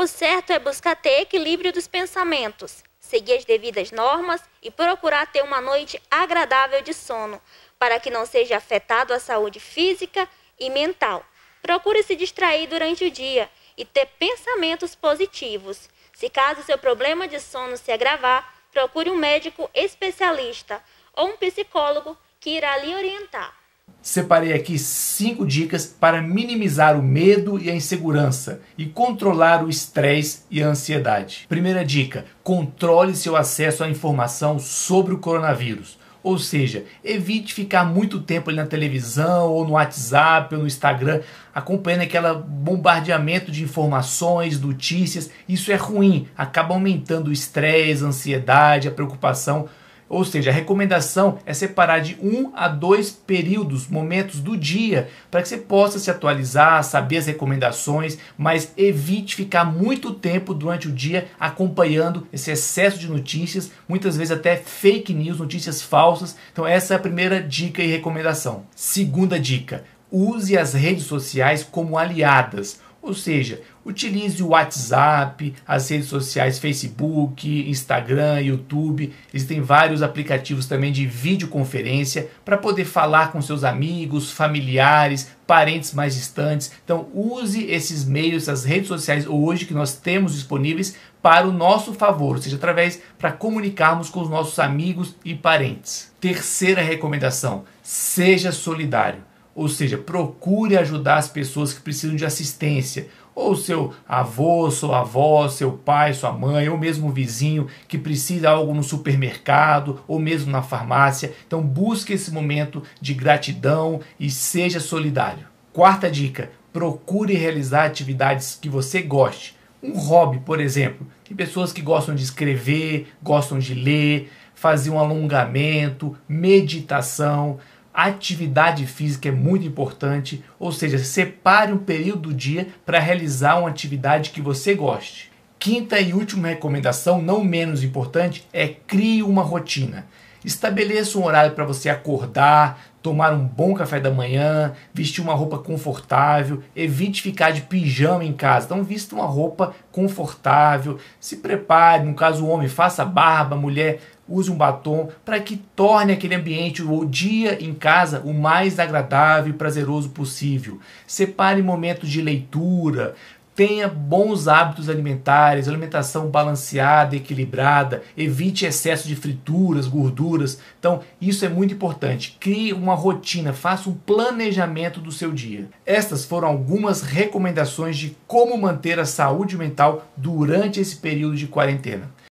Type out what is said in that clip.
O certo é buscar ter equilíbrio dos pensamentos, seguir as devidas normas e procurar ter uma noite agradável de sono, para que não seja afetado a saúde física e mental. Procure se distrair durante o dia e ter pensamentos positivos. Se caso seu problema de sono se agravar, procure um médico especialista ou um psicólogo que irá lhe orientar. Separei aqui cinco dicas para minimizar o medo e a insegurança e controlar o estresse e a ansiedade. Primeira dica: controle seu acesso à informação sobre o coronavírus. Ou seja, evite ficar muito tempo ali na televisão, ou no WhatsApp, ou no Instagram, acompanhando aquele bombardeamento de informações, notícias. Isso é ruim, acaba aumentando o estresse, a ansiedade, a preocupação ou seja, a recomendação é separar de um a dois períodos, momentos do dia, para que você possa se atualizar, saber as recomendações, mas evite ficar muito tempo durante o dia acompanhando esse excesso de notícias, muitas vezes até fake news, notícias falsas. Então, essa é a primeira dica e recomendação. Segunda dica: use as redes sociais como aliadas. Ou seja, utilize o WhatsApp, as redes sociais, Facebook, Instagram, YouTube. Existem vários aplicativos também de videoconferência para poder falar com seus amigos, familiares, parentes mais distantes. Então, use esses meios, essas redes sociais hoje que nós temos disponíveis para o nosso favor, ou seja, através para comunicarmos com os nossos amigos e parentes. Terceira recomendação: seja solidário. Ou seja, procure ajudar as pessoas que precisam de assistência. Ou seu avô, sua avó, seu pai, sua mãe, ou mesmo o vizinho que precisa de algo no supermercado, ou mesmo na farmácia. Então busque esse momento de gratidão e seja solidário. Quarta dica: procure realizar atividades que você goste. Um hobby, por exemplo. Tem pessoas que gostam de escrever, gostam de ler, fazer um alongamento, meditação atividade física é muito importante, ou seja, separe um período do dia para realizar uma atividade que você goste. Quinta e última recomendação, não menos importante, é crie uma rotina. Estabeleça um horário para você acordar, tomar um bom café da manhã, vestir uma roupa confortável, evite ficar de pijama em casa. Então vista uma roupa confortável, se prepare, no caso o homem faça barba, mulher use um batom para que torne aquele ambiente, o dia em casa, o mais agradável e prazeroso possível. Separe momentos de leitura, tenha bons hábitos alimentares, alimentação balanceada, equilibrada, evite excesso de frituras, gorduras. Então, isso é muito importante. Crie uma rotina, faça um planejamento do seu dia. Estas foram algumas recomendações de como manter a saúde mental durante esse período de quarentena.